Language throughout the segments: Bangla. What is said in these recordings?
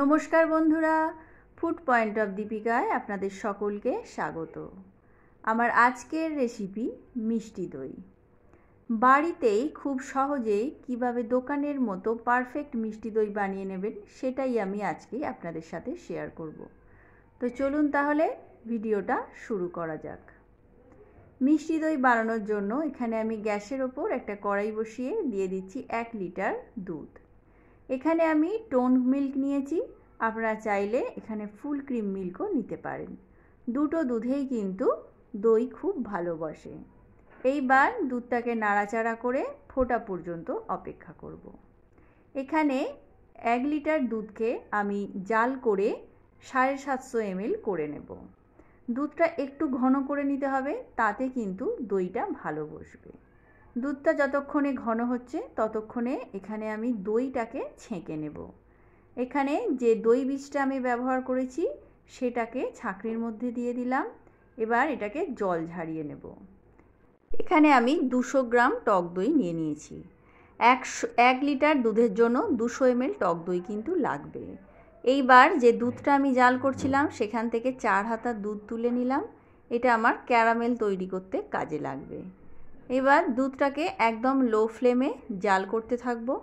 নমস্কার বন্ধুরা ফুড পয়েন্ট অফ দীপিকায় আপনাদের সকলকে স্বাগত আমার আজকের রেসিপি মিষ্টি দই বাড়িতেই খুব সহজেই কিভাবে দোকানের মতো পারফেক্ট মিষ্টি দই বানিয়ে নেবেন সেটাই আমি আজকে আপনাদের সাথে শেয়ার করব তো চলুন তাহলে ভিডিওটা শুরু করা যাক মিষ্টি দই বানানোর জন্য এখানে আমি গ্যাসের ওপর একটা কড়াই বসিয়ে দিয়ে দিচ্ছি এক লিটার দুধ এখানে আমি টোন মিল্ক নিয়েছি আপনারা চাইলে এখানে ফুল ক্রিম মিল্কও নিতে পারেন দুটো দুধেই কিন্তু দই খুব ভালোবাসে এইবার দুধটাকে নাড়াচাড়া করে ফোটা পর্যন্ত অপেক্ষা করব। এখানে এক লিটার দুধকে আমি জাল করে সাড়ে সাতশো এমএল করে নেব দুধটা একটু ঘন করে নিতে হবে তাতে কিন্তু দইটা ভালো বসবে দুধটা যতক্ষণে ঘন হচ্ছে ততক্ষণে এখানে আমি দইটাকে ছেঁকে নেব এখানে যে দই বীজটা আমি ব্যবহার করেছি সেটাকে ছাঁকড়ির মধ্যে দিয়ে দিলাম এবার এটাকে জল ঝারিয়ে নেব এখানে আমি দুশো গ্রাম টক দই নিয়ে নিয়েছি একশো এক লিটার দুধের জন্য দুশো এমএল টক দই কিন্তু লাগবে এইবার যে দুধটা আমি জাল করছিলাম সেখান থেকে চার হাতা দুধ তুলে নিলাম এটা আমার ক্যারামেল তৈরি করতে কাজে লাগবে এবার দুধটাকে একদম লো ফ্লেমে জাল করতে থাকবো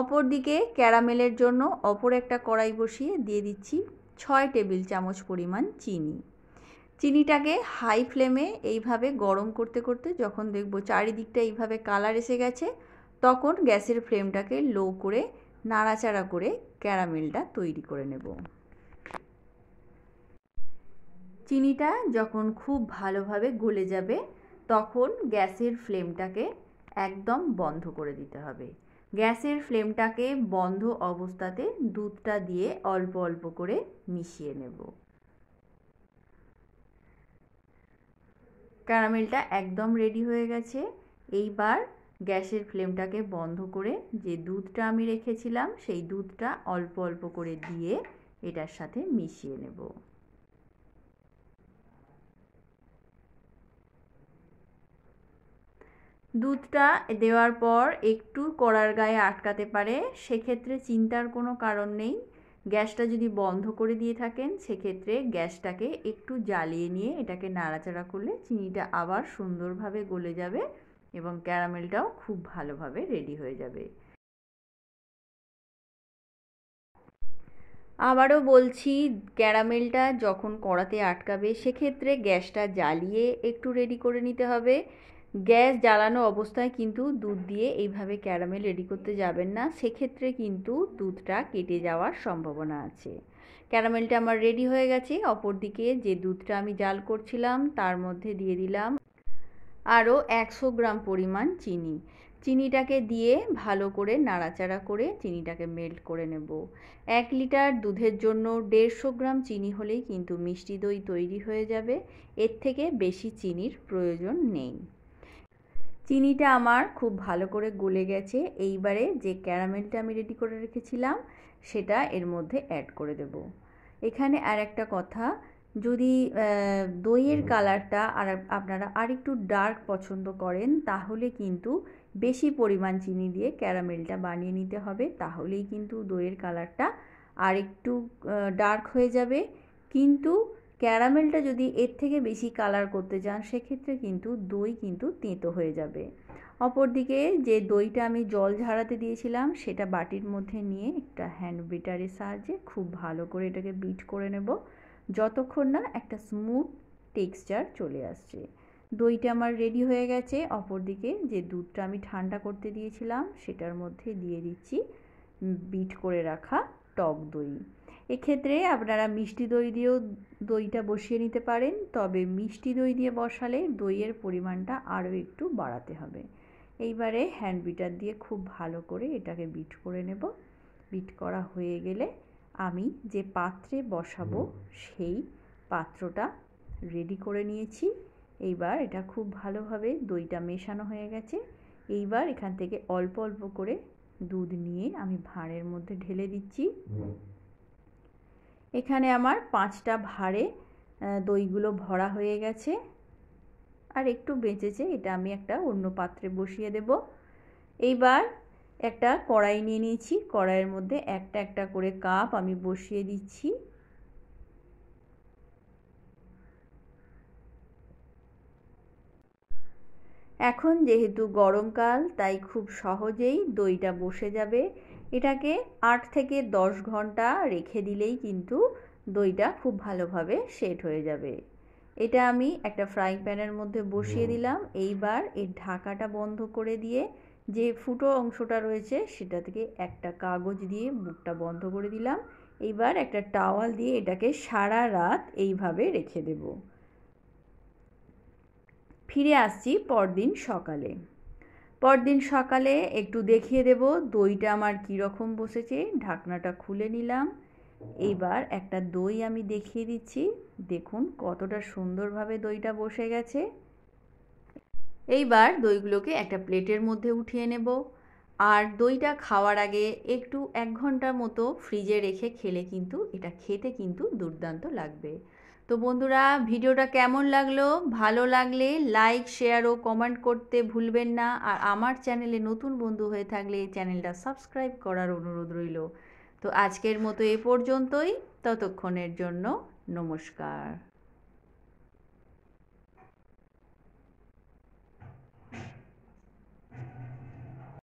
অপর দিকে ক্যারামেলের জন্য অপর একটা কড়াই বসিয়ে দিয়ে দিচ্ছি ছয় টেবিল চামচ পরিমাণ চিনি চিনিটাকে হাই ফ্লেমে এইভাবে গরম করতে করতে যখন দেখব চারিদিকটা এইভাবে কালার এসে গেছে তখন গ্যাসের ফ্লেমটাকে লো করে নাড়াচাড়া করে ক্যারামেলটা তৈরি করে নেব চিনিটা যখন খুব ভালোভাবে গলে যাবে তখন গ্যাসের ফ্লেমটাকে একদম বন্ধ করে দিতে হবে গ্যাসের ফ্লেমটাকে বন্ধ অবস্থাতে দুধটা দিয়ে অল্প অল্প করে মিশিয়ে নেব ক্যারামেলটা একদম রেডি হয়ে গেছে এইবার গ্যাসের ফ্লেমটাকে বন্ধ করে যে দুধটা আমি রেখেছিলাম সেই দুধটা অল্প অল্প করে দিয়ে এটার সাথে মিশিয়ে নেব দুধটা দেওয়ার পর একটু কড়ার গায়ে আটকাতে পারে সেক্ষেত্রে চিন্তার কোনো কারণ নেই গ্যাসটা যদি বন্ধ করে দিয়ে থাকেন সেক্ষেত্রে গ্যাসটাকে একটু জ্বালিয়ে নিয়ে এটাকে নাড়াচাড়া করলে চিনিটা আবার সুন্দরভাবে গলে যাবে এবং ক্যারামেলটাও খুব ভালোভাবে রেডি হয়ে যাবে আবারও বলছি ক্যারামেলটা যখন কড়াতে আটকাবে সেক্ষেত্রে গ্যাসটা জ্বালিয়ে একটু রেডি করে নিতে হবে গ্যাস জ্বালানো অবস্থায় কিন্তু দুধ দিয়ে এইভাবে ক্যারামেল রেডি করতে যাবেন না সেক্ষেত্রে কিন্তু দুধটা কেটে যাওয়ার সম্ভাবনা আছে ক্যারামেলটা আমার রেডি হয়ে গেছে অপরদিকে যে দুধটা আমি জাল করছিলাম তার মধ্যে দিয়ে দিলাম আরও একশো গ্রাম পরিমাণ চিনি চিনিটাকে দিয়ে ভালো করে নাড়াচাড়া করে চিনিটাকে মেল্ট করে নেব এক লিটার দুধের জন্য দেড়শো গ্রাম চিনি হলেই কিন্তু মিষ্টি দই তৈরি হয়ে যাবে এর থেকে বেশি চিনির প্রয়োজন নেই চিনিটা আমার খুব ভালো করে গলে গেছে এইবারে যে ক্যারামেলটা আমি রেডি করে রেখেছিলাম সেটা এর মধ্যে অ্যাড করে দেব এখানে আর একটা কথা যদি দইয়ের কালারটা আর আপনারা আরেকটু ডার্ক পছন্দ করেন তাহলে কিন্তু বেশি পরিমাণ চিনি দিয়ে ক্যারামেলটা বানিয়ে নিতে হবে তাহলেই কিন্তু দইয়ের কালারটা আর একটু ডার্ক হয়ে যাবে কিন্তু ক্যারামেলটা যদি এর থেকে বেশি কালার করতে চান সেক্ষেত্রে কিন্তু দই কিন্তু তেঁতো হয়ে যাবে অপরদিকে যে দইটা আমি জল ঝাড়াতে দিয়েছিলাম সেটা বাটির মধ্যে নিয়ে একটা হ্যান্ড বিটারের সাহায্যে খুব ভালো করে এটাকে বিট করে নেব যতক্ষণ না একটা স্মুথ টেক্সচার চলে আসছে দইটা আমার রেডি হয়ে গেছে অপরদিকে যে দুধটা আমি ঠান্ডা করতে দিয়েছিলাম সেটার মধ্যে দিয়ে দিচ্ছি বিট করে রাখা টক দই এক্ষেত্রে আপনারা মিষ্টি দই দিয়েও দইটা বসিয়ে নিতে পারেন তবে মিষ্টি দই দিয়ে বসালে দইয়ের পরিমাণটা আরও একটু বাড়াতে হবে এইবারে হ্যান্ড বিটার দিয়ে খুব ভালো করে এটাকে বিট করে নেব বিট করা হয়ে গেলে আমি যে পাত্রে বসাবো সেই পাত্রটা রেডি করে নিয়েছি এইবার এটা খুব ভালোভাবে দইটা মেশানো হয়ে গেছে এইবার এখান থেকে অল্প অল্প করে দুধ নিয়ে আমি ভাঁড়ের মধ্যে ঢেলে দিচ্ছি এখানে আমার পাঁচটা ভাঁড়ে দইগুলো ভরা হয়ে গেছে আর একটু বেঁচেছে এটা আমি একটা অন্য পাত্রে বসিয়ে দেব এইবার একটা কড়াই নিয়ে নিয়েছি কড়াইয়ের মধ্যে একটা একটা করে কাপ আমি বসিয়ে দিচ্ছি এখন যেহেতু গরমকাল তাই খুব সহজেই দইটা বসে যাবে এটাকে আট থেকে দশ ঘন্টা রেখে দিলেই কিন্তু দইটা খুব ভালোভাবে সেট হয়ে যাবে এটা আমি একটা ফ্রাইং প্যানের মধ্যে বসিয়ে দিলাম এইবার এর ঢাকাটা বন্ধ করে দিয়ে যে ফুটো অংশটা রয়েছে সেটা থেকে একটা কাগজ দিয়ে মুখটা বন্ধ করে দিলাম এইবার একটা টাওয়াল দিয়ে এটাকে সারা রাত এইভাবে রেখে দেব ফিরে আসছি পরদিন সকালে পরদিন সকালে একটু দেখিয়ে দেব দইটা আমার কীরকম বসেছে ঢাকনাটা খুলে নিলাম এইবার একটা দই আমি দেখিয়ে দিচ্ছি দেখুন কতটা সুন্দরভাবে দইটা বসে গেছে এইবার দইগুলোকে একটা প্লেটের মধ্যে উঠিয়ে নেব আর দইটা খাওয়ার আগে একটু এক ঘন্টার মতো ফ্রিজে রেখে খেলে কিন্তু এটা খেতে কিন্তু দুর্দান্ত লাগবে তো বন্ধুরা ভিডিওটা কেমন লাগলো ভালো লাগলে লাইক শেয়ার ও কমেন্ট করতে ভুলবেন না আর আমার চ্যানেলে নতুন বন্ধু হয়ে থাকলে চ্যানেলটা সাবস্ক্রাইব করার অনুরোধ রইল তো আজকের মতো এ পর্যন্তই ততক্ষণের জন্য নমস্কার